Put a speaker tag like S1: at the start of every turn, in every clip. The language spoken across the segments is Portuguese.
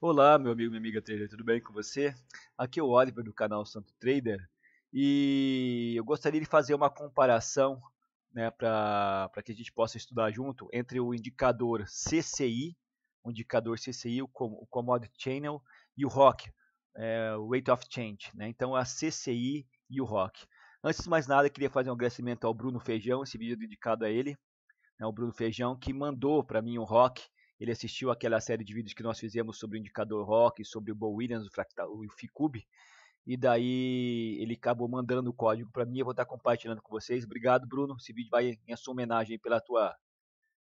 S1: Olá, meu amigo, minha amiga trader, tudo bem com você? Aqui é o Oliver do canal Santo Trader e eu gostaria de fazer uma comparação né, para que a gente possa estudar junto entre o indicador CCI, o indicador CCI, o, Com o Commodity Channel e o ROC, é, Rate of Change. Né? Então, a CCI e o ROC. Antes de mais nada, queria fazer um agradecimento ao Bruno Feijão, esse vídeo é dedicado a ele, né, o Bruno Feijão, que mandou para mim o ROC ele assistiu aquela série de vídeos que nós fizemos sobre o indicador rock, sobre o Bo Williams, o, fractal, o Ficube. E daí ele acabou mandando o código para mim, eu vou estar compartilhando com vocês. Obrigado, Bruno. Esse vídeo vai em sua homenagem pela tua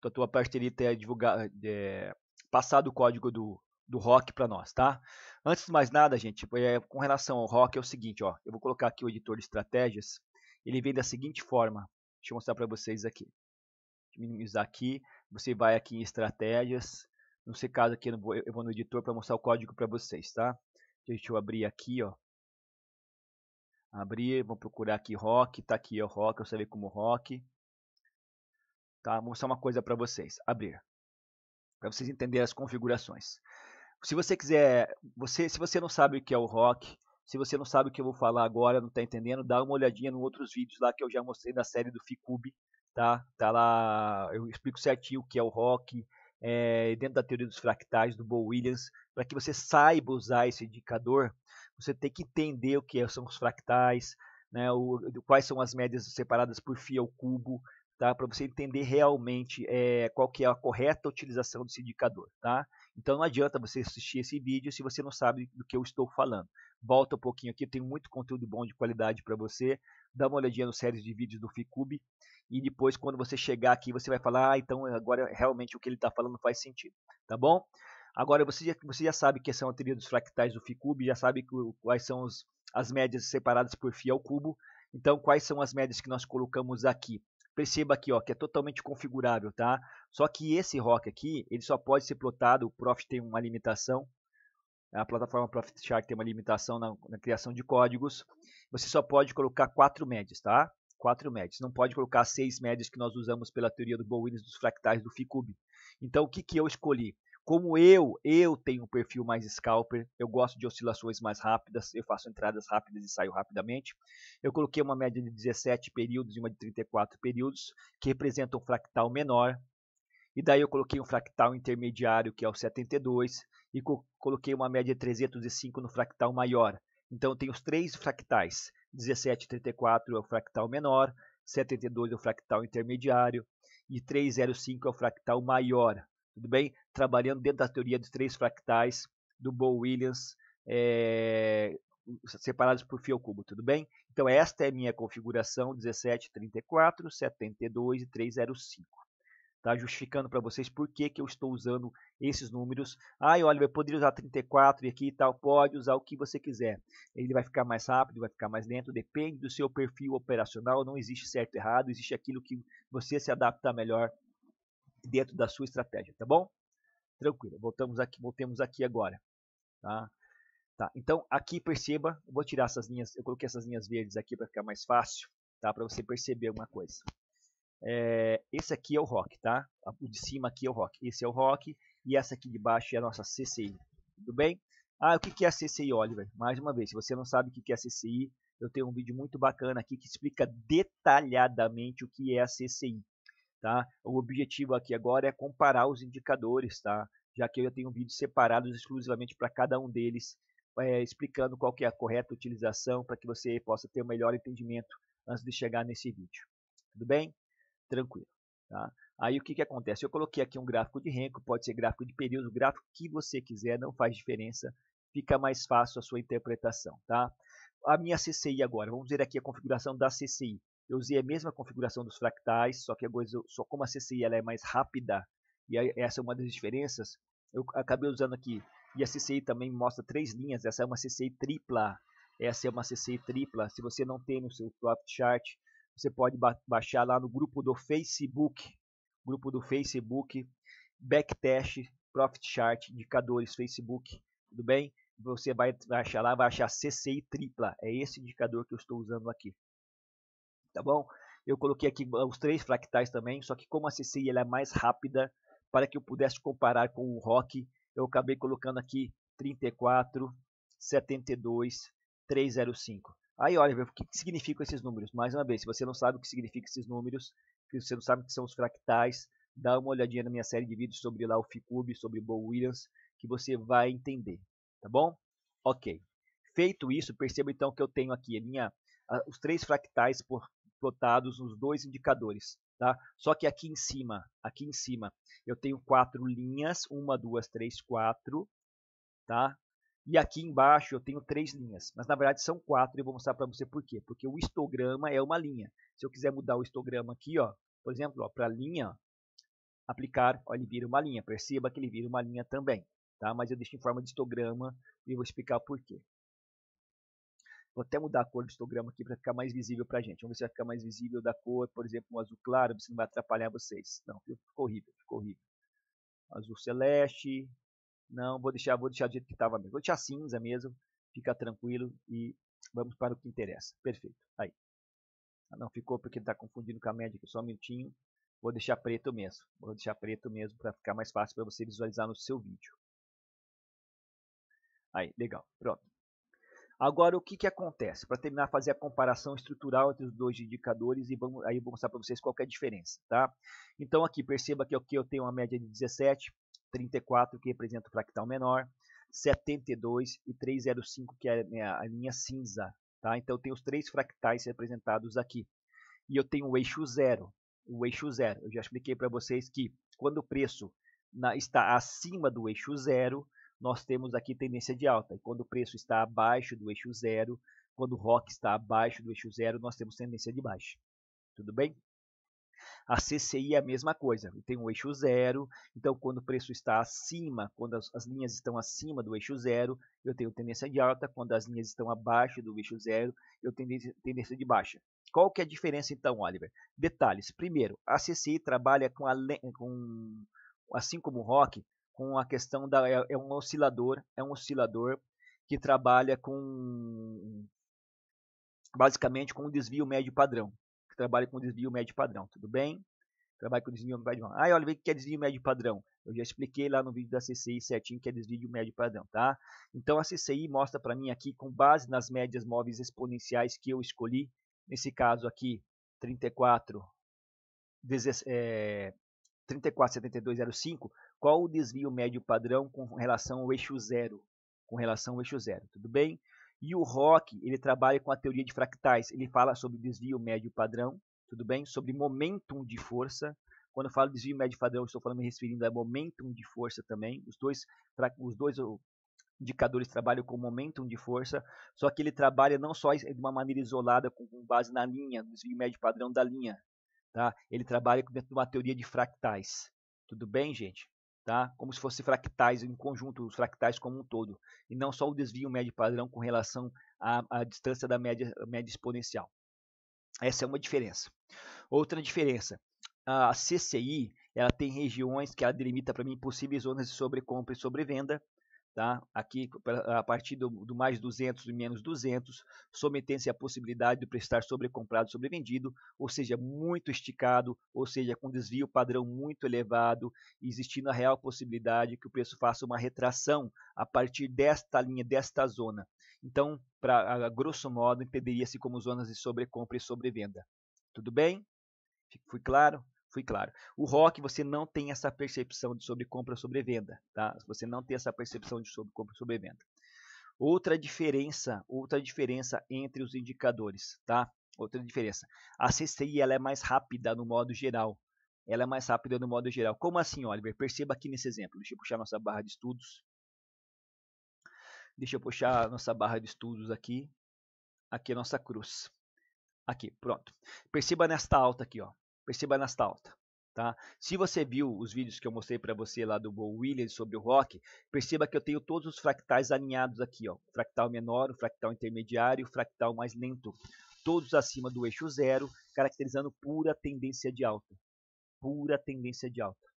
S1: tua, tua parceria ter divulgado, é, passado o código do, do rock para nós, tá? Antes de mais nada, gente, é, com relação ao rock é o seguinte, ó, eu vou colocar aqui o editor de estratégias. Ele vem da seguinte forma. Deixa eu mostrar para vocês aqui. Minimizar aqui. Você vai aqui em estratégias. no seu caso aqui eu vou, eu vou no editor para mostrar o código para vocês, tá? Deixa eu abrir aqui, ó. Abrir, vou procurar aqui rock, tá aqui o rock, eu sei como rock. Tá, vou mostrar uma coisa para vocês, abrir. Para vocês entenderem as configurações. Se você quiser, você, se você não sabe o que é o rock, se você não sabe o que eu vou falar agora, não está entendendo, dá uma olhadinha nos outros vídeos lá que eu já mostrei da série do Ficube, tá? Tá lá, eu explico certinho o que é o rock é, dentro da teoria dos fractais do Bo Williams, para que você saiba usar esse indicador, você tem que entender o que é, são os fractais, né, o, quais são as médias separadas por fio ao cubo, tá? Para você entender realmente é, qual que é a correta utilização desse indicador, tá? Então não adianta você assistir esse vídeo se você não sabe do que eu estou falando. Volta um pouquinho aqui, tem muito conteúdo bom de qualidade para você dá uma olhadinha no séries de vídeos do Ficube e depois quando você chegar aqui você vai falar, ah, então é, agora realmente o que ele está falando faz sentido, tá bom? Agora você já, você já sabe que são a é teoria dos fractais do Ficube, já sabe quais são os, as médias separadas por φ ao cubo. Então quais são as médias que nós colocamos aqui? Perceba aqui ó, que é totalmente configurável, tá? Só que esse rock aqui, ele só pode ser plotado, o prof tem uma limitação, é a plataforma ProfitShark tem uma limitação na, na, criação de códigos. Você só pode colocar quatro médias, tá? Quatro médias. Não pode colocar seis médias que nós usamos pela teoria do Bowines dos fractais do Ficube. Então, o que, que eu escolhi? Como eu, eu tenho um perfil mais scalper, eu gosto de oscilações mais rápidas, eu faço entradas rápidas e saio rapidamente. Eu coloquei uma média de 17 períodos e uma de 34 períodos, que representa um fractal menor, e daí eu coloquei um fractal intermediário, que é o 72, e co coloquei uma média de 305 no fractal maior. Então eu tenho os três fractais, 1734 é o fractal menor, 72 é o fractal intermediário e 305 é o fractal maior. Tudo bem? Trabalhando dentro da teoria dos três fractais do Bow-Williams, é, eh, separados por fio cubo, tudo bem? Então esta é a minha configuração, 1734, 72 e 305 tá? justificando para vocês por que, que eu estou usando esses números. Ah, olha, eu poderia usar 34 e aqui e tal, pode usar o que você quiser. Ele vai ficar mais rápido, vai ficar mais lento, depende do seu perfil operacional, não existe certo e errado, existe aquilo que você se adapta melhor dentro da sua estratégia, tá bom? Tranquilo, voltamos aqui, voltemos aqui agora, tá? Tá, então aqui perceba, eu vou tirar essas linhas, eu coloquei essas linhas verdes aqui para ficar mais fácil, tá? Para você perceber alguma coisa. É, esse aqui é o rock, tá? O de cima aqui é o rock. Esse é o rock e essa aqui de baixo é a nossa CCI. Tudo bem? Ah, o que é a CCI, Oliver? Mais uma vez, se você não sabe o que é a CCI, eu tenho um vídeo muito bacana aqui que explica detalhadamente o que é a CCI. Tá? O objetivo aqui agora é comparar os indicadores, tá? já que eu já tenho vídeos separados exclusivamente para cada um deles, é, explicando qual que é a correta utilização para que você possa ter um melhor entendimento antes de chegar nesse vídeo. Tudo bem? tranquilo. Tá? Aí o que, que acontece? Eu coloquei aqui um gráfico de renko, pode ser gráfico de período, gráfico que você quiser, não faz diferença, fica mais fácil a sua interpretação. Tá? A minha CCI agora, vamos ver aqui a configuração da CCI. Eu usei a mesma configuração dos fractais, só que agora, só como a CCI ela é mais rápida, e essa é uma das diferenças, eu acabei usando aqui. E a CCI também mostra três linhas, essa é uma CCI tripla, essa é uma CCI tripla. Se você não tem no seu top chart, você pode ba baixar lá no grupo do Facebook, grupo do Facebook Backtest Profit Chart Indicadores Facebook, tudo bem? Você vai, vai achar lá, vai achar CCI tripla, é esse indicador que eu estou usando aqui. Tá bom? Eu coloquei aqui ah, os três fractais também, só que como a CCI ela é mais rápida, para que eu pudesse comparar com o ROC, eu acabei colocando aqui 34, 72, 305. Aí, Oliver, o que significam esses números? Mais uma vez, se você não sabe o que significam esses números, se você não sabe o que são os fractais, dá uma olhadinha na minha série de vídeos sobre lá o Ficube, sobre o Bo Williams, que você vai entender, tá bom? Ok. Feito isso, perceba então que eu tenho aqui a minha, a, os três fractais por, plotados nos dois indicadores, tá? Só que aqui em cima, aqui em cima, eu tenho quatro linhas, uma, duas, três, quatro, tá? E aqui embaixo eu tenho três linhas, mas na verdade são quatro e eu vou mostrar para você por quê. Porque o histograma é uma linha. Se eu quiser mudar o histograma aqui, ó, por exemplo, para linha, aplicar, ó, ele vira uma linha. Perceba que ele vira uma linha também. Tá? Mas eu deixo em forma de histograma e vou explicar por quê. Vou até mudar a cor do histograma aqui para ficar mais visível para a gente. Vamos ver se vai ficar mais visível da cor, por exemplo, um azul claro, se não vai atrapalhar vocês. Não, ficou horrível, ficou horrível. Azul celeste, não, vou deixar, vou deixar do jeito que estava mesmo. Vou deixar cinza mesmo, fica tranquilo e vamos para o que interessa. Perfeito, aí. Ah, não ficou porque está confundindo com a média aqui, só um minutinho. Vou deixar preto mesmo, vou deixar preto mesmo para ficar mais fácil para você visualizar no seu vídeo. Aí, legal, pronto. Agora, o que, que acontece? Para terminar, fazer a comparação estrutural entre os dois indicadores e vamos, aí eu vou mostrar para vocês qual é a diferença. Tá? Então, aqui, perceba que aqui eu tenho uma média de 17, 34, que representa o fractal menor, 72 e 305, que é né, a linha cinza. Tá? Então, eu tenho os três fractais representados aqui. E eu tenho o eixo zero. O eixo zero. Eu já expliquei para vocês que quando o preço na, está acima do eixo zero, nós temos aqui tendência de alta. E quando o preço está abaixo do eixo zero, quando o ROC está abaixo do eixo zero, nós temos tendência de baixa. Tudo bem? A CCI é a mesma coisa, tem um eixo zero, então quando o preço está acima, quando as, as linhas estão acima do eixo zero, eu tenho tendência de alta, quando as linhas estão abaixo do eixo zero, eu tenho tendência de baixa. Qual que é a diferença então, Oliver? Detalhes. Primeiro, a CCI trabalha com, a, com assim como o ROC, com a questão da é, é um oscilador, é um oscilador que trabalha com basicamente com um desvio médio padrão trabalha com desvio médio padrão, tudo bem? Trabalha com desvio médio padrão. Ah, olha, o que é desvio médio padrão? Eu já expliquei lá no vídeo da CCI certinho que é desvio médio padrão, tá? Então a CCI mostra para mim aqui, com base nas médias móveis exponenciais que eu escolhi, nesse caso aqui, 34, 34,7205, eh, qual o desvio médio padrão com relação ao eixo zero? Com relação ao eixo zero, tudo bem? E o Rock, ele trabalha com a teoria de fractais. Ele fala sobre desvio médio padrão, tudo bem? Sobre momentum de força. Quando eu falo desvio médio padrão, estou falando me referindo a momentum de força também. Os dois, os dois indicadores trabalham com momentum de força, só que ele trabalha não só de uma maneira isolada, com base na linha, no desvio médio padrão da linha. Tá? Ele trabalha dentro de uma teoria de fractais. Tudo bem, gente? tá? como se fossem fractais em conjunto, os fractais como um todo, e não só o desvio médio padrão com relação à, à distância da média, média exponencial. Essa é uma diferença. Outra diferença, a CCI ela tem regiões que ela delimita para mim possíveis zonas de sobrecompra e sobrevenda, Tá? Aqui, a partir do, do, mais 200 e menos 200, sometendo se à possibilidade de prestar sobrecomprado sobrevendido, ou seja, muito esticado, ou seja, com desvio padrão muito elevado, existindo a real possibilidade que o preço faça uma retração a partir desta linha, desta zona. Então, pra, a grosso modo, entenderia-se como zonas de sobrecompra e sobrevenda. Tudo bem? Fui claro? Fui claro. O rock você não tem essa percepção de sobre compra sobre venda, tá? Você não tem essa percepção de sobre compra sobre venda. Outra diferença, outra diferença entre os indicadores, tá? Outra diferença. A CCI ela é mais rápida no modo geral. Ela é mais rápida no modo geral. Como assim, Oliver? Perceba aqui nesse exemplo. Deixa eu puxar nossa barra de estudos. Deixa eu puxar nossa barra de estudos aqui. Aqui é a nossa cruz. Aqui, pronto. Perceba nesta alta aqui, ó perceba nesta Tá? Se você viu os vídeos que eu mostrei para você lá do Bo Williams sobre o rock, perceba que eu tenho todos os fractais alinhados aqui. Ó. Fractal menor, o fractal intermediário o fractal mais lento. Todos acima do eixo zero, caracterizando pura tendência de alta. Pura tendência de alta.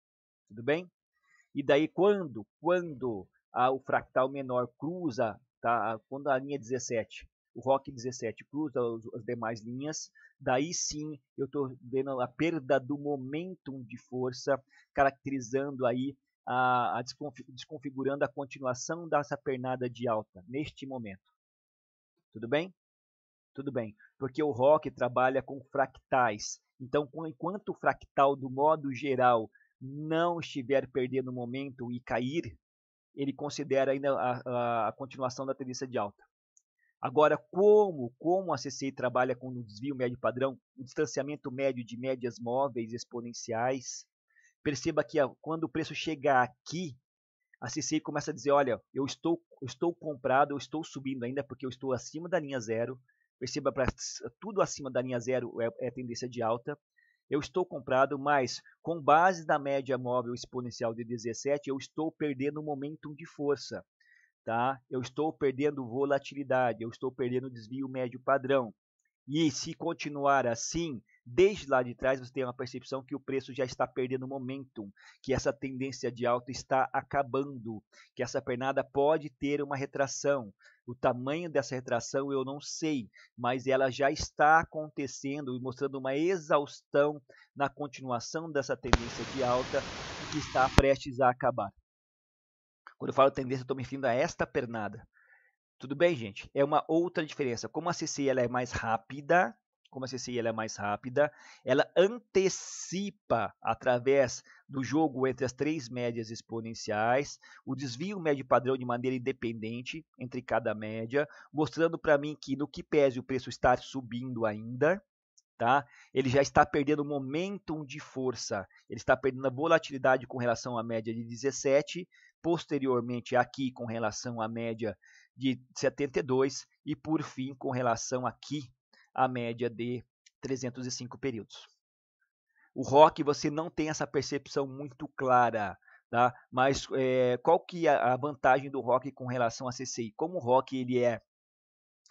S1: Tudo bem? E daí quando, quando a, o fractal menor cruza, tá? quando a linha 17 o Rock 17 cruza as, demais linhas, daí sim eu estou vendo a perda do momentum de força, caracterizando aí a, a desconfigurando a continuação dessa pernada de alta neste momento. Tudo bem? Tudo bem, porque o Rock trabalha com fractais. Então, enquanto o fractal, do modo geral, não estiver perdendo momento e cair, ele considera ainda a, a, a continuação da tendência de alta. Agora, como, como a CCI trabalha com o desvio médio padrão, o distanciamento médio de médias móveis exponenciais, perceba que quando o preço chegar aqui, a CCI começa a dizer, olha, eu estou, eu estou comprado, eu estou subindo ainda porque eu estou acima da linha zero. Perceba, para tudo acima da linha zero é, é tendência de alta. Eu estou comprado, mas com base na média móvel exponencial de 17, eu estou perdendo o momentum de força tá? Eu estou perdendo volatilidade, eu estou perdendo desvio médio padrão. E se continuar assim, desde lá de trás você tem uma percepção que o preço já está perdendo momentum, que essa tendência de alta está acabando, que essa pernada pode ter uma retração. O tamanho dessa retração eu não sei, mas ela já está acontecendo e mostrando uma exaustão na continuação dessa tendência de alta que está prestes a acabar. Quando eu falo tendência, estou me referindo a esta pernada. Tudo bem, gente? É uma outra diferença. Como a CCI ela é mais rápida, como a CCI ela é mais rápida, ela antecipa através do jogo entre as três médias exponenciais, o desvio médio padrão de maneira independente entre cada média, mostrando para mim que no que pese o preço estar subindo ainda, Tá? Ele já está perdendo momentum de força, ele está perdendo a volatilidade com relação à média de 17 posteriormente aqui com relação à média de 72 e por fim com relação aqui à média de 305 períodos. O rock você não tem essa percepção muito clara, tá? Mas é, qual que é a vantagem do rock com relação à CCI? Como o rock ele é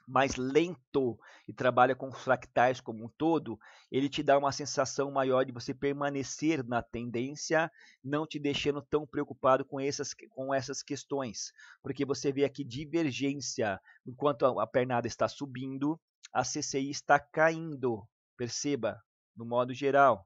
S1: mais lento e trabalha com fractais como um todo, ele te dá uma sensação maior de você permanecer na tendência, não te deixando tão preocupado com essas, com essas questões. Porque você vê aqui divergência, enquanto a, a pernada está subindo, a CCI está caindo, perceba, no modo geral.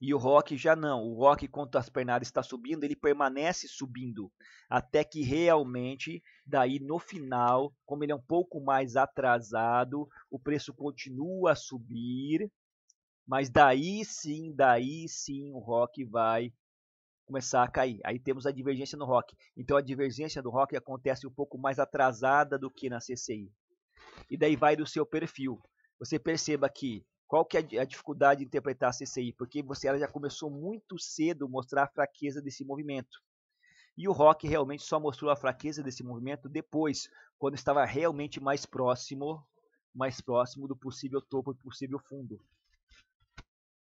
S1: E o rock já não. O rock, quando as pernadas está subindo, ele permanece subindo. Até que realmente, daí no final, como ele é um pouco mais atrasado, o preço continua a subir. Mas daí sim, daí sim o rock vai começar a cair. Aí temos a divergência no rock. Então a divergência do rock acontece um pouco mais atrasada do que na CCI. E daí vai do seu perfil. Você perceba que qual que é a dificuldade de interpretar a CCI? Porque você ela já começou muito cedo mostrar a fraqueza desse movimento. E o rock realmente só mostrou a fraqueza desse movimento depois, quando estava realmente mais próximo, mais próximo do possível topo e possível fundo.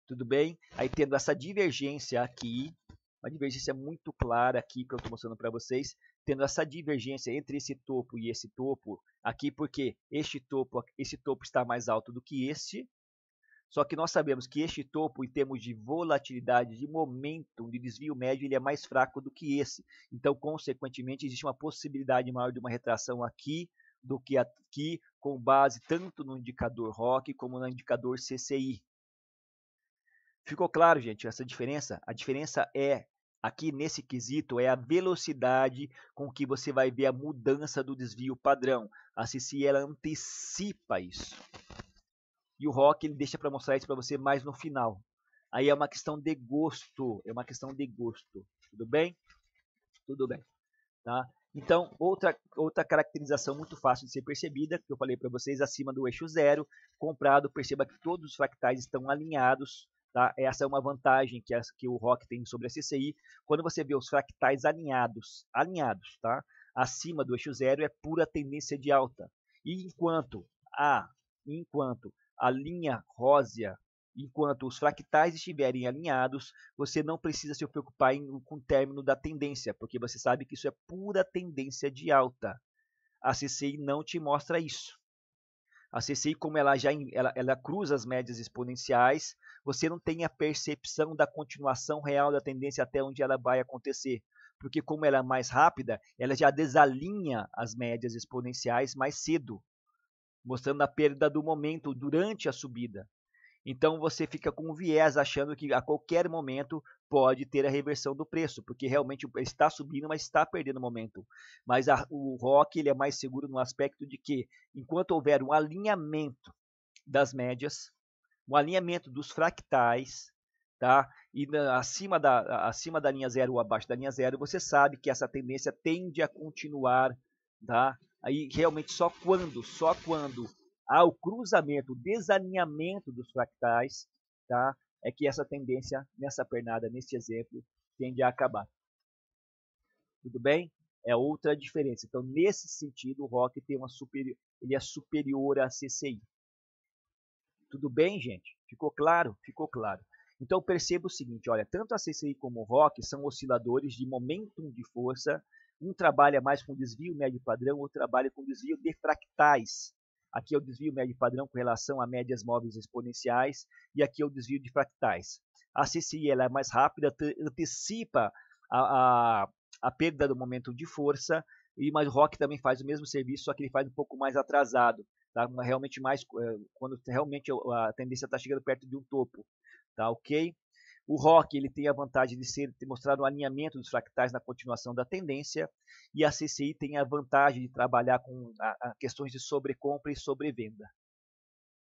S1: Tudo bem? Aí tendo essa divergência aqui, uma divergência muito clara aqui que eu estou mostrando para vocês, tendo essa divergência entre esse topo e esse topo aqui, porque este topo, esse topo está mais alto do que este, só que nós sabemos que este topo, em termos de volatilidade, de momentum, de desvio médio, ele é mais fraco do que esse. Então, consequentemente, existe uma possibilidade maior de uma retração aqui do que aqui, com base tanto no indicador ROC como no indicador CCI. Ficou claro, gente, essa diferença? A diferença é aqui nesse quesito é a velocidade com que você vai ver a mudança do desvio padrão. A CCI ela antecipa isso. E o rock ele deixa para mostrar isso para você mais no final. Aí é uma questão de gosto, é uma questão de gosto. Tudo bem? Tudo bem. Tá? Então, outra, outra caracterização muito fácil de ser percebida, que eu falei para vocês, acima do eixo zero, comprado, perceba que todos os fractais estão alinhados. Tá? Essa é uma vantagem que, as, que o ROC tem sobre a CCI. Quando você vê os fractais alinhados, alinhados, tá? acima do eixo zero, é pura tendência de alta. E enquanto a, ah, enquanto a linha rósea enquanto os fractais estiverem alinhados, você não precisa se preocupar em, com o término da tendência, porque você sabe que isso é pura tendência de alta. A CCI não te mostra isso. A CCI, como ela já ela, ela cruza as médias exponenciais, você não tem a percepção da continuação real da tendência até onde ela vai acontecer. Porque como ela é mais rápida, ela já desalinha as médias exponenciais mais cedo mostrando a perda do momento durante a subida. Então você fica com um viés achando que a qualquer momento pode ter a reversão do preço, porque realmente está subindo, mas está perdendo momento. Mas a, o rock ele é mais seguro no aspecto de que, enquanto houver um alinhamento das médias, um alinhamento dos fractais, tá? E na, acima da, acima da linha zero ou abaixo da linha zero, você sabe que essa tendência tende a continuar, tá? aí realmente só quando, só quando há o cruzamento, o desalinhamento dos fractais, tá? É que essa tendência nessa pernada, nesse exemplo, tende a acabar. Tudo bem? É outra diferença. Então, nesse sentido, o rock tem uma superior, ele é superior à CCI. Tudo bem, gente? Ficou claro? Ficou claro. Então perceba o seguinte, olha, tanto a CCI como o ROC são osciladores de momentum de força um trabalha mais com desvio médio padrão, outro trabalha com desvio de fractais. Aqui é o desvio médio padrão com relação a médias móveis exponenciais e aqui é o desvio de fractais. A CCI ela é mais rápida, antecipa a, a, a perda do momento de força, e mas o Rock também faz o mesmo serviço, só que ele faz um pouco mais atrasado, tá? realmente mais eh, quando realmente a tendência está chegando perto de um topo, tá? Ok? O ROC ele tem a vantagem de ser de mostrar o alinhamento dos fractais na continuação da tendência e a CCI tem a vantagem de trabalhar com a, a questões de sobrecompra e sobrevenda.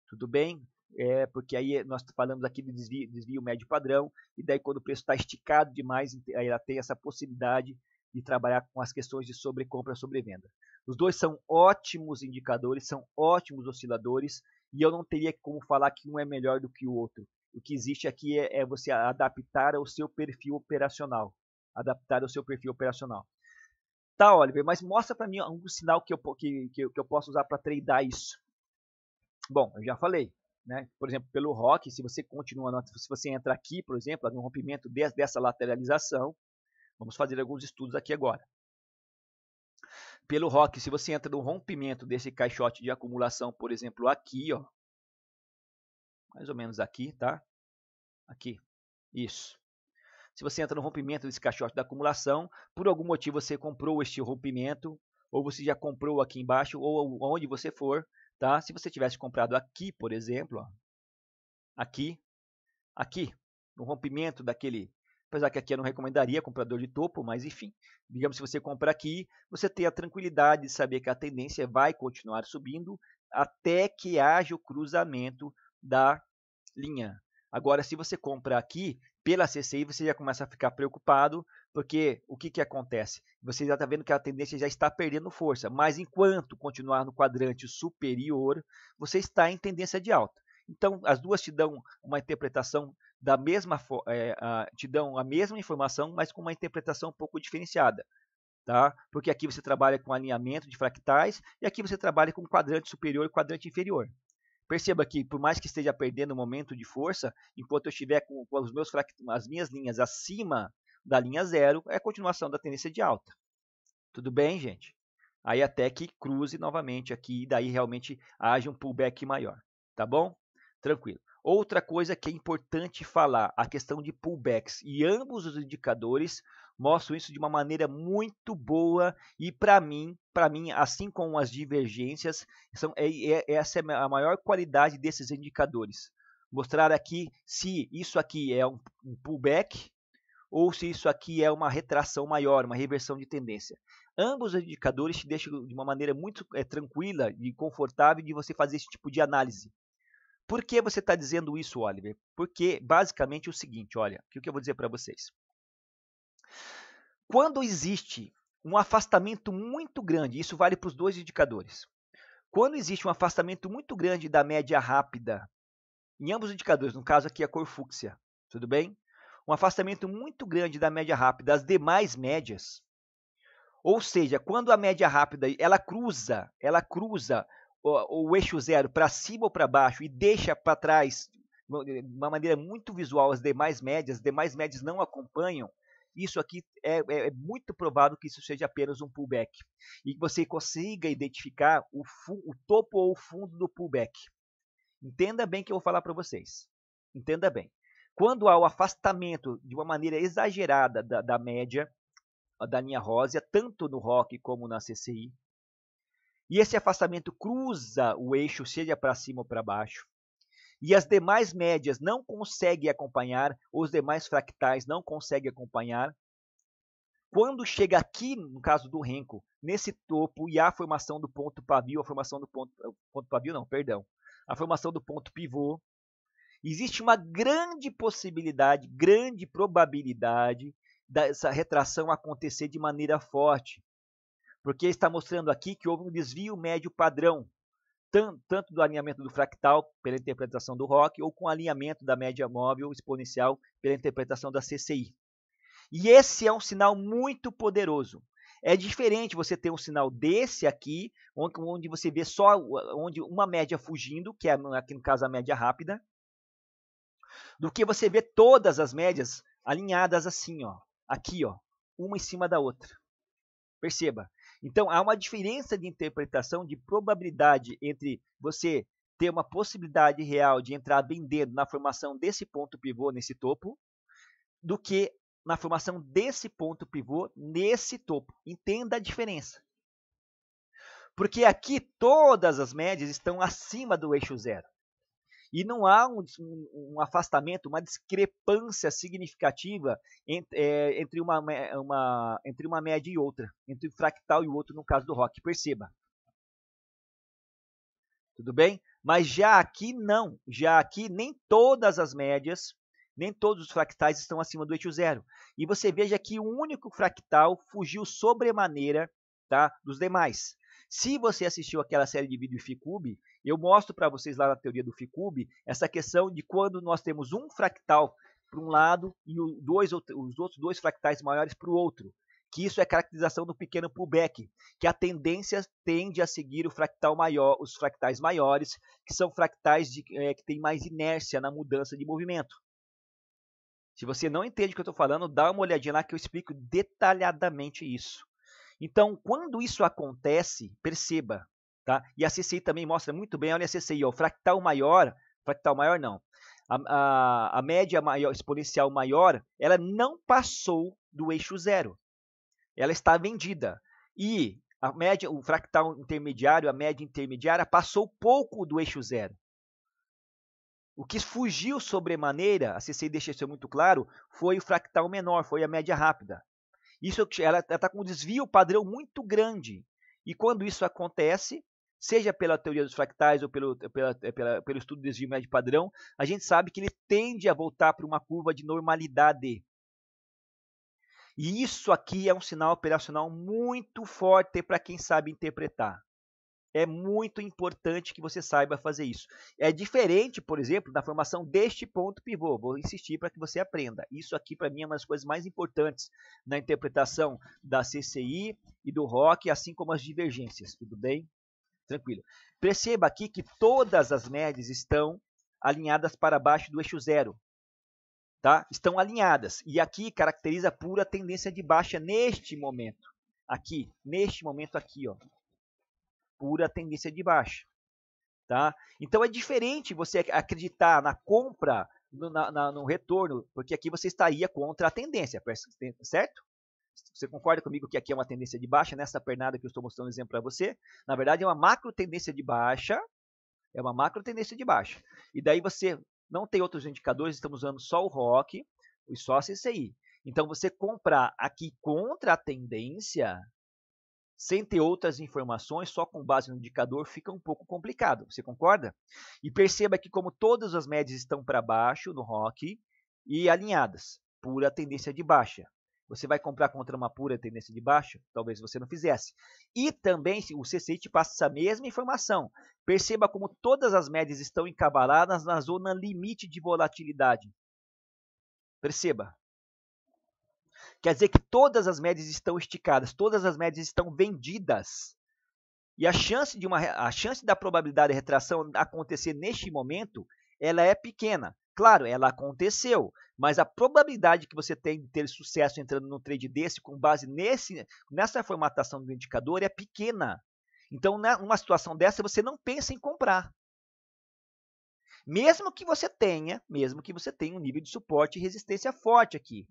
S1: Tudo bem? É, porque aí nós falamos aqui de desvio, desvio médio padrão e daí quando o preço está esticado demais, ela tem essa possibilidade de trabalhar com as questões de sobrecompra e sobrevenda. Os dois são ótimos indicadores, são ótimos osciladores e eu não teria como falar que um é melhor do que o outro. O que existe aqui é, é você adaptar ao seu perfil operacional. Adaptar ao seu perfil operacional. Tá, Oliver, mas mostra para mim algum sinal que eu, que, que, que eu posso usar para treinar isso. Bom, eu já falei. Né? Por exemplo, pelo rock, se você continua, se você entra aqui, por exemplo, no rompimento de, dessa lateralização, vamos fazer alguns estudos aqui agora. Pelo rock, se você entra no rompimento desse caixote de acumulação, por exemplo, aqui, ó, mais ou menos aqui, tá? Aqui. Isso. Se você entra no rompimento desse caixote da acumulação, por algum motivo você comprou este rompimento, ou você já comprou aqui embaixo, ou onde você for, tá? Se você tivesse comprado aqui, por exemplo, ó, aqui, aqui, no rompimento daquele, apesar que aqui eu não recomendaria comprador de topo, mas enfim, digamos se você compra aqui, você tem a tranquilidade de saber que a tendência vai continuar subindo até que haja o cruzamento da linha Agora, se você compra aqui pela CCI, você já começa a ficar preocupado, porque o que, que acontece? Você já está vendo que a tendência já está perdendo força, mas enquanto continuar no quadrante superior, você está em tendência de alta. Então, as duas te dão uma interpretação da mesma, é, a, te dão a mesma informação, mas com uma interpretação um pouco diferenciada. Tá? Porque aqui você trabalha com alinhamento de fractais e aqui você trabalha com quadrante superior e quadrante inferior. Perceba que, por mais que esteja perdendo o momento de força, enquanto eu estiver com, com os meus as minhas linhas acima da linha zero, é a continuação da tendência de alta. Tudo bem, gente? Aí até que cruze novamente aqui e daí realmente haja um pullback maior. Tá bom? Tranquilo. Outra coisa que é importante falar, a questão de pullbacks. E ambos os indicadores mostram isso de uma maneira muito boa e para mim, para mim, assim como as divergências, são, é, é, essa é a maior qualidade desses indicadores. Mostrar aqui se isso aqui é um, um pullback ou se isso aqui é uma retração maior, uma reversão de tendência. Ambos os indicadores te deixam de uma maneira muito é, tranquila e confortável de você fazer esse tipo de análise. Por que você está dizendo isso, Oliver? Porque basicamente é o seguinte, olha, o que eu vou dizer para vocês. Quando existe um afastamento muito grande, isso vale para os dois indicadores. Quando existe um afastamento muito grande da média rápida, em ambos os indicadores, no caso aqui a cor fúcsia, tudo bem? Um afastamento muito grande da média rápida das demais médias. Ou seja, quando a média rápida ela cruza, ela cruza o, o eixo zero para cima ou para baixo e deixa para trás de uma maneira muito visual as demais médias, as demais médias não acompanham, isso aqui é, é, é muito provável que isso seja apenas um pullback e que você consiga identificar o, o topo ou o fundo do pullback. Entenda bem que eu vou falar para vocês. Entenda bem. Quando há o afastamento de uma maneira exagerada da, da média, da linha rosa, tanto no ROC como na CCI, e esse afastamento cruza o eixo, seja para cima ou para baixo, e as demais médias não conseguem acompanhar, os demais fractais não conseguem acompanhar. Quando chega aqui, no caso do Renko, nesse topo e a formação do ponto pavio, a formação do ponto, ponto pavio não, perdão, a formação do ponto pivô, existe uma grande possibilidade, grande probabilidade dessa retração acontecer de maneira forte. Porque está mostrando aqui que houve um desvio médio padrão tanto do alinhamento do fractal pela interpretação do ROC ou com alinhamento da média móvel exponencial pela interpretação da CCI. E esse é um sinal muito poderoso. É diferente você ter um sinal desse aqui, onde você vê só onde uma média fugindo, que é aqui no caso a média rápida, do que você vê todas as médias alinhadas assim, ó, aqui, ó, uma em cima da outra. Perceba, então há uma diferença de interpretação de probabilidade entre você ter uma possibilidade real de entrar vendendo na formação desse ponto pivô nesse topo, do que na formação desse ponto pivô nesse topo. Entenda a diferença. Porque aqui todas as médias estão acima do eixo zero. E não há um, um afastamento, uma discrepância significativa entre, é, entre, uma, uma, entre uma média e outra, entre um fractal e o outro, no caso do rock. Perceba. Tudo bem? Mas já aqui não. Já aqui nem todas as médias nem todos os fractais estão acima do eixo zero. E você veja que o um único fractal fugiu sobremaneira tá, dos demais. Se você assistiu aquela série de vídeo Ficube, eu mostro para vocês lá na teoria do Ficube essa questão de quando nós temos um fractal para um lado e dois, os outros dois fractais maiores para o outro. Que isso é caracterização do pequeno pullback, que a tendência tende a seguir o fractal maior, os fractais maiores, que são fractais de, é, que têm mais inércia na mudança de movimento. Se você não entende o que eu estou falando, dá uma olhadinha lá que eu explico detalhadamente isso. Então, quando isso acontece, perceba, tá? E a CCI também mostra muito bem, olha a CCI, ó, fractal maior, fractal maior não, a, a, a média maior, exponencial maior, ela não passou do eixo zero. Ela está vendida. E a média, o fractal intermediário, a média intermediária, passou pouco do eixo zero. O que fugiu sobremaneira, a CCI deixa isso muito claro, foi o fractal menor, foi a média rápida. Isso ela está com um desvio padrão muito grande. E quando isso acontece, seja pela teoria dos fractais ou pelo, pela, pela, pelo estudo do desvio médio padrão, a gente sabe que ele tende a voltar para uma curva de normalidade. E isso aqui é um sinal operacional muito forte para quem sabe interpretar. É muito importante que você saiba fazer isso. É diferente, por exemplo, da formação deste ponto pivô. Vou insistir para que você aprenda. Isso aqui, para mim, é uma das coisas mais importantes na interpretação da CCI e do ROC, assim como as divergências. Tudo bem? Tranquilo. Perceba aqui que todas as médias estão alinhadas para baixo do eixo zero. Tá? Estão alinhadas. E aqui caracteriza pura tendência de baixa neste momento. Aqui, neste momento aqui, ó, pura tendência de baixa. Tá? Então é diferente você acreditar na compra, no, na, no retorno, porque aqui você estaria contra a tendência, certo? Você concorda comigo que aqui é uma tendência de baixa, nessa pernada que eu estou mostrando um exemplo para você? Na verdade, é uma macro tendência de baixa, é uma macro tendência de baixa. E daí você não tem outros indicadores, estamos usando só o ROC e só a CCI. Então, você comprar aqui contra a tendência sem ter outras informações, só com base no indicador, fica um pouco complicado. Você concorda? E perceba que como todas as médias estão para baixo no ROC e alinhadas, pura tendência de baixa. Você vai comprar contra uma pura tendência de baixa? Talvez você não fizesse. E também o CCI te passa essa mesma informação. Perceba como todas as médias estão encavaladas na zona limite de volatilidade. Perceba, Quer dizer que todas as médias estão esticadas, todas as médias estão vendidas. E a chance de uma a chance da probabilidade de retração acontecer neste momento, ela é pequena. Claro, ela aconteceu, mas a probabilidade que você tem de ter sucesso entrando num trade desse com base nesse nessa formatação do indicador é pequena. Então, numa situação dessa, você não pensa em comprar. Mesmo que você tenha, mesmo que você tenha um nível de suporte e resistência forte aqui.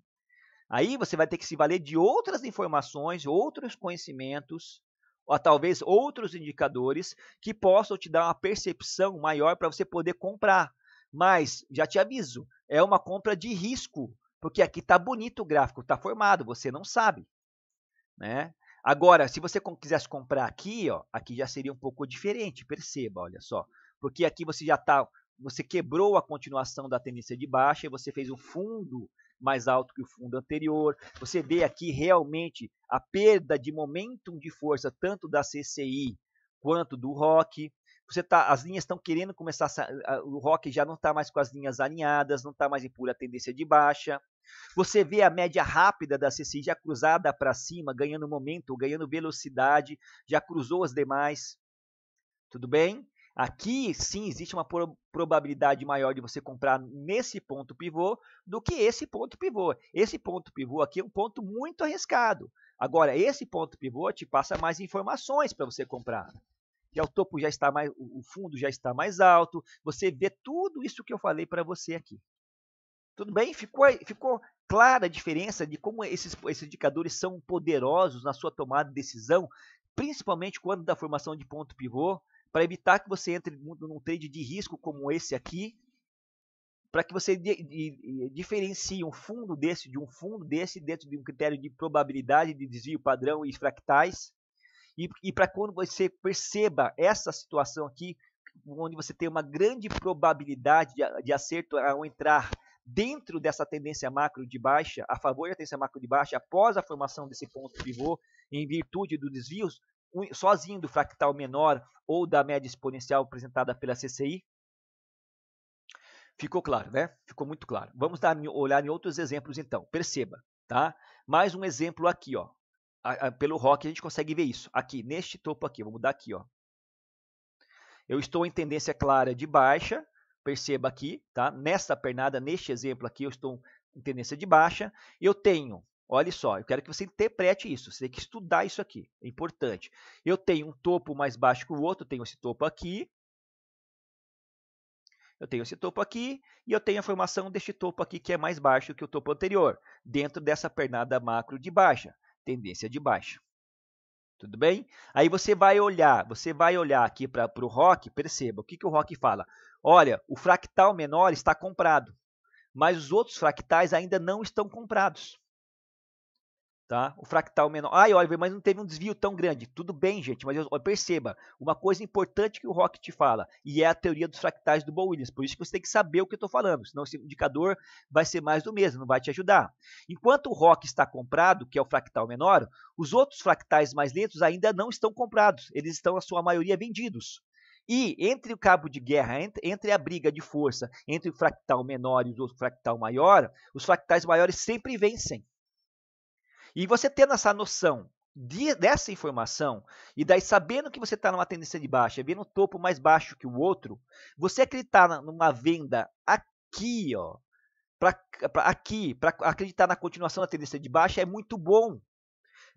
S1: Aí você vai ter que se valer de outras informações, outros conhecimentos, ou talvez outros indicadores que possam te dar uma percepção maior para você poder comprar. Mas já te aviso, é uma compra de risco, porque aqui está bonito o gráfico, está formado, você não sabe, né? Agora, se você quisesse comprar aqui, ó, aqui já seria um pouco diferente, perceba, olha só. Porque aqui você já está, você quebrou a continuação da tendência de baixa e você fez um fundo mais alto que o fundo anterior. Você vê aqui realmente a perda de momentum de força tanto da CCI quanto do ROC. Você tá, as linhas estão querendo começar, a, o ROC já não está mais com as linhas alinhadas, não está mais em pura tendência de baixa. Você vê a média rápida da CCI já cruzada para cima, ganhando momento, ganhando velocidade, já cruzou as demais. Tudo bem? Aqui sim existe uma probabilidade maior de você comprar nesse ponto pivô do que esse ponto pivô. Esse ponto pivô aqui é um ponto muito arriscado. Agora, esse ponto pivô te passa mais informações para você comprar. Que o topo já está mais, o fundo já está mais alto. Você vê tudo isso que eu falei para você aqui. Tudo bem? Ficou, ficou clara a diferença de como esses, esses indicadores são poderosos na sua tomada de decisão, principalmente quando da formação de ponto pivô para evitar que você entre num trade de risco como esse aqui, para que você diferencie um fundo desse de um fundo desse dentro de um critério de probabilidade de desvio padrão e fractais. E, e para quando você perceba essa situação aqui, onde você tem uma grande probabilidade de, de acerto ao entrar dentro dessa tendência macro de baixa, a favor da tendência macro de baixa, após a formação desse ponto pivô, em virtude dos desvios, sozinho do fractal menor ou da média exponencial apresentada pela CCI? Ficou claro, né? Ficou muito claro. Vamos dar, olhar em outros exemplos então. Perceba, tá? Mais um exemplo aqui, ó. A, a, pelo ROC a gente consegue ver isso. Aqui, neste topo aqui, vou mudar aqui, ó. Eu estou em tendência clara de baixa, perceba aqui, tá? Nesta pernada, neste exemplo aqui, eu estou em tendência de baixa. Eu tenho Olha só, eu quero que você interprete isso. Você tem que estudar isso aqui. É importante. Eu tenho um topo mais baixo que o outro. Eu tenho esse topo aqui. Eu tenho esse topo aqui. E eu tenho a formação deste topo aqui que é mais baixo que o topo anterior. Dentro dessa pernada macro de baixa. Tendência de baixa. Tudo bem? Aí você vai olhar. Você vai olhar aqui para o Rock, Perceba o que, que o Rock fala. Olha, o fractal menor está comprado. Mas os outros fractais ainda não estão comprados. Tá? O fractal menor. Ai, Oliver, mas não teve um desvio tão grande. Tudo bem, gente, mas eu, perceba, uma coisa importante que o Rock te fala, e é a teoria dos fractais do Bow-Williams. Por isso que você tem que saber o que eu estou falando, senão esse indicador vai ser mais do mesmo, não vai te ajudar. Enquanto o Rock está comprado, que é o fractal menor, os outros fractais mais lentos ainda não estão comprados. Eles estão, a sua maioria, vendidos. E entre o cabo de guerra, entre a briga de força entre o fractal menor e o fractal maior, os fractais maiores sempre vencem. E você tendo essa noção de, dessa informação, e daí sabendo que você está numa tendência de baixa, vendo o topo mais baixo que o outro, você acreditar numa venda aqui, ó, pra, pra aqui, para acreditar na continuação da tendência de baixa é muito bom.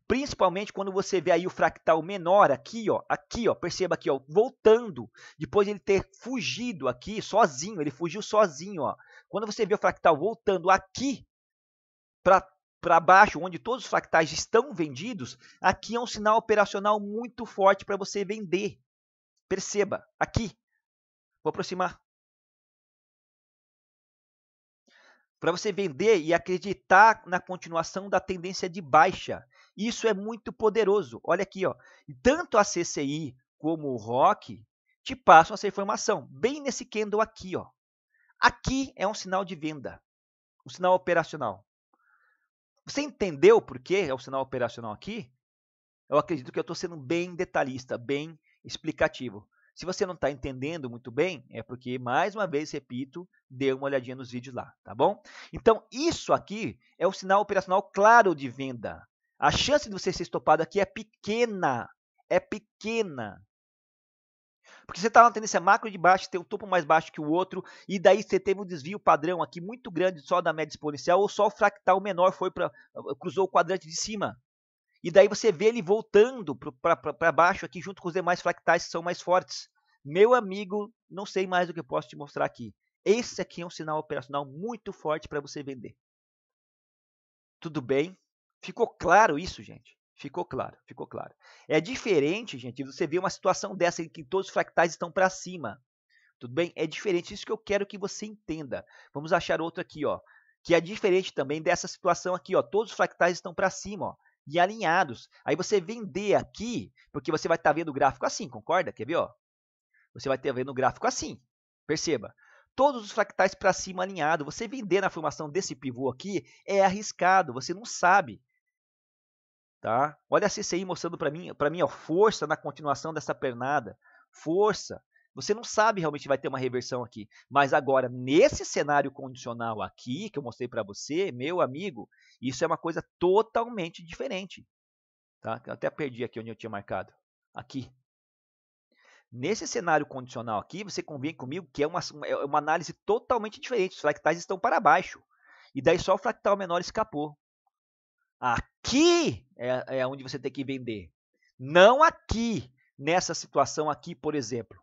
S1: Principalmente quando você vê aí o fractal menor aqui, ó, aqui, ó, perceba aqui, ó, voltando, depois ele ter fugido aqui sozinho, ele fugiu sozinho, ó. Quando você vê o fractal voltando aqui para para baixo, onde todos os fractais estão vendidos, aqui é um sinal operacional muito forte para você vender. Perceba, aqui. Vou aproximar. Para você vender e acreditar na continuação da tendência de baixa. Isso é muito poderoso. Olha aqui, ó. Tanto a CCI como o ROC te passam essa informação, bem nesse candle aqui, ó. Aqui é um sinal de venda, um sinal operacional. Você entendeu por que É o sinal operacional aqui? Eu acredito que eu estou sendo bem detalhista, bem explicativo. Se você não está entendendo muito bem, é porque, mais uma vez, repito, dê uma olhadinha nos vídeos lá, tá bom? Então, isso aqui é o sinal operacional claro de venda. A chance de você ser estopado aqui é pequena, é pequena. Porque você está na tendência macro de baixo, tem um topo mais baixo que o outro, e daí você teve um desvio padrão aqui muito grande só da média exponencial, ou só o fractal menor foi para ah, cruzou o quadrante de cima. E daí você vê ele voltando para baixo aqui junto com os demais fractais que são mais fortes. Meu amigo, não sei mais o que eu posso te mostrar aqui. Esse aqui é um sinal operacional muito forte para você vender. Tudo bem? Ficou claro isso, gente? Ficou claro, ficou claro. É diferente, gente, você vê uma situação dessa em que todos os fractais estão para cima. Tudo bem? É diferente, isso que eu quero que você entenda. Vamos achar outro aqui, ó, que é diferente também dessa situação aqui, ó, todos os fractais estão para cima, ó, e alinhados. Aí você vender aqui, porque você vai estar tá vendo o gráfico assim, concorda? Quer ver, ó? Você vai estar tá vendo o gráfico assim. Perceba, todos os fractais para cima alinhados. Você vender na formação desse pivô aqui é arriscado, você não sabe. Tá? Olha a CCI mostrando para mim, para mim, ó, força na continuação dessa pernada, força. Você não sabe realmente vai ter uma reversão aqui, mas agora nesse cenário condicional aqui que eu mostrei para você, meu amigo, isso é uma coisa totalmente diferente, tá? Eu até perdi aqui onde eu tinha marcado, aqui. Nesse cenário condicional aqui, você convém comigo que é uma, é uma análise totalmente diferente. Os fractais estão para baixo. E daí só o fractal menor escapou. Aqui é, é onde você tem que vender. Não aqui, nessa situação aqui, por exemplo.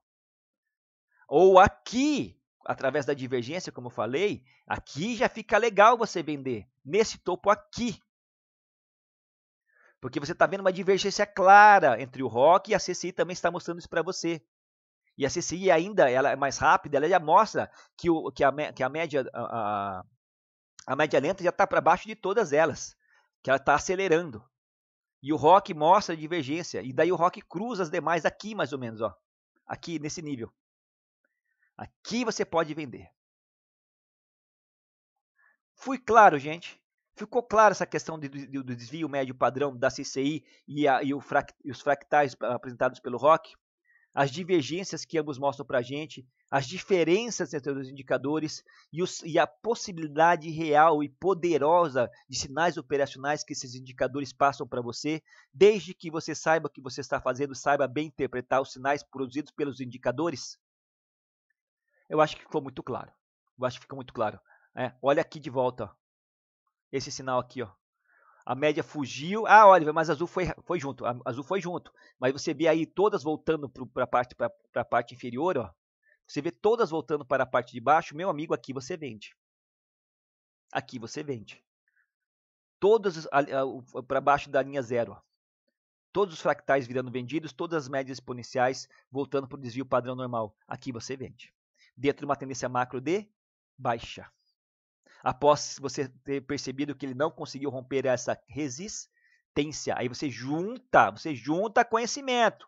S1: Ou aqui, através da divergência, como eu falei, aqui já fica legal você vender. Nesse topo aqui. Porque você está vendo uma divergência clara entre o ROC e a CCI também está mostrando isso para você. E a CCI ainda ela é mais rápida, ela já mostra que, o, que, a, que a média a, a, a média lenta já está para baixo de todas elas que ela está acelerando. E o Rock mostra a divergência. E daí o Rock cruza as demais aqui, mais ou menos. Ó. Aqui, nesse nível. Aqui você pode vender. Fui claro, gente. Ficou claro essa questão de, de, do desvio médio padrão da CCI e, a, e, fract, e os fractais ah, apresentados pelo Rock? as divergências que ambos mostram para a gente, as diferenças entre os indicadores e, os, e, a possibilidade real e poderosa de sinais operacionais que esses indicadores passam para você, desde que você saiba o que você está fazendo, saiba bem interpretar os sinais produzidos pelos indicadores? Eu acho que ficou muito claro. Eu acho que ficou muito claro. É, olha aqui de volta. Ó. Esse sinal aqui, ó a média fugiu. Ah, olha mas azul foi, foi junto. azul foi junto. Mas você vê aí todas voltando para a parte, parte inferior, ó. Você vê todas voltando para a parte de baixo. Meu amigo, aqui você vende. Aqui você vende. Todas ah, para baixo da linha zero. Todos os fractais virando vendidos, todas as médias exponenciais voltando para o desvio padrão normal. Aqui você vende. Dentro de uma tendência macro de baixa após você ter percebido que ele não conseguiu romper essa resistência, aí você junta, você junta conhecimento.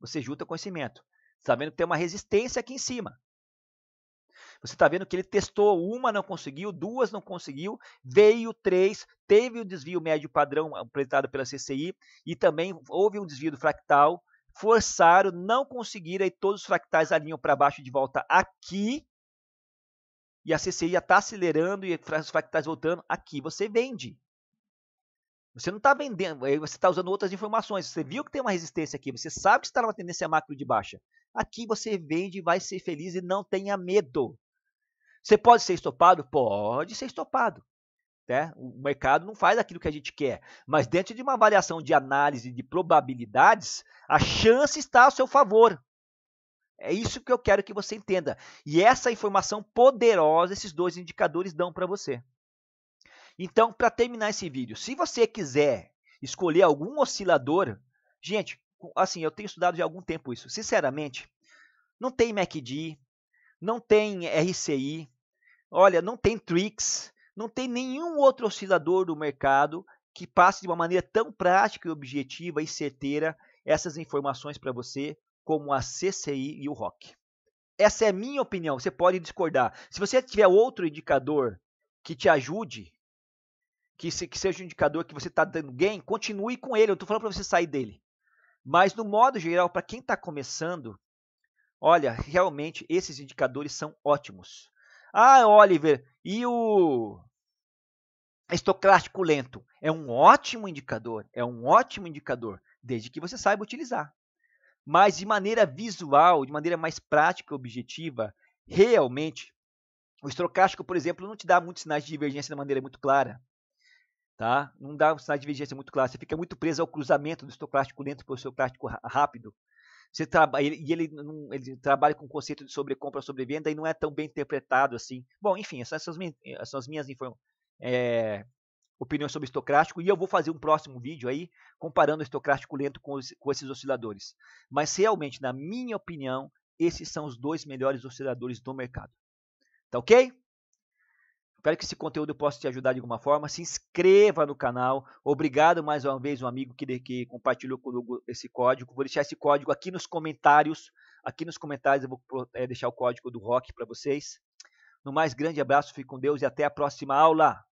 S1: Você junta conhecimento. está vendo que tem uma resistência aqui em cima. Você está vendo que ele testou uma, não conseguiu, duas, não conseguiu, veio três, teve o desvio médio padrão apresentado pela CCI e também houve um desvio do fractal, forçaram, não conseguiram, e todos os fractais alinham para baixo de volta aqui, e a CCI está acelerando e as fractais voltando, aqui você vende. Você não está vendendo, aí você está usando outras informações. Você viu que tem uma resistência aqui, você sabe que está numa tendência macro de baixa. Aqui você vende e vai ser feliz e não tenha medo. Você pode ser estopado? Pode ser estopado. Né? O mercado não faz aquilo que a gente quer. Mas dentro de uma avaliação de análise de probabilidades, a chance está a seu favor. É isso que eu quero que você entenda. E essa informação poderosa esses dois indicadores dão para você. Então, para terminar esse vídeo, se você quiser escolher algum oscilador, gente, assim, eu tenho estudado de algum tempo isso. Sinceramente, não tem MACD, não tem RCI, olha, não tem Trix, não tem nenhum outro oscilador do mercado que passe de uma maneira tão prática e objetiva e certeira essas informações para você como a CCI e o ROC. Essa é minha opinião, você pode discordar. Se você tiver outro indicador que te ajude, que, se, que seja um indicador que você está dando gain, continue com ele. Eu estou falando para você sair dele. Mas, no modo geral, para quem está começando, olha, realmente esses indicadores são ótimos. Ah, Oliver, e o estocrástico lento? É um ótimo indicador, é um ótimo indicador, desde que você saiba utilizar mas de maneira visual, de maneira mais prática e objetiva, realmente, o estrocástico, por exemplo, não te dá muitos sinais de divergência de maneira muito clara. Tá? Não dá um sinal de divergência muito claro. Você fica muito preso ao cruzamento do estocástico lento para o estocástico rápido. Você traba, e ele, não, ele trabalha com o conceito de sobrecompra, sobrevenda e não é tão bem interpretado assim. Bom, enfim, essas são as minhas, eh, essas são as minhas é, opinião sobre estocástico e eu vou fazer um próximo vídeo aí comparando o estocástico lento com, os, com esses osciladores. Mas realmente, na minha opinião, esses são os dois melhores osciladores do mercado. Tá ok? Espero que esse conteúdo possa te ajudar de alguma forma. Se inscreva no canal. Obrigado mais uma vez, um amigo que, que compartilhou comigo esse código. Vou deixar esse código aqui nos comentários. Aqui nos comentários eu vou é, deixar o código do Rock para vocês. No mais, grande abraço, fique com Deus e até a próxima aula.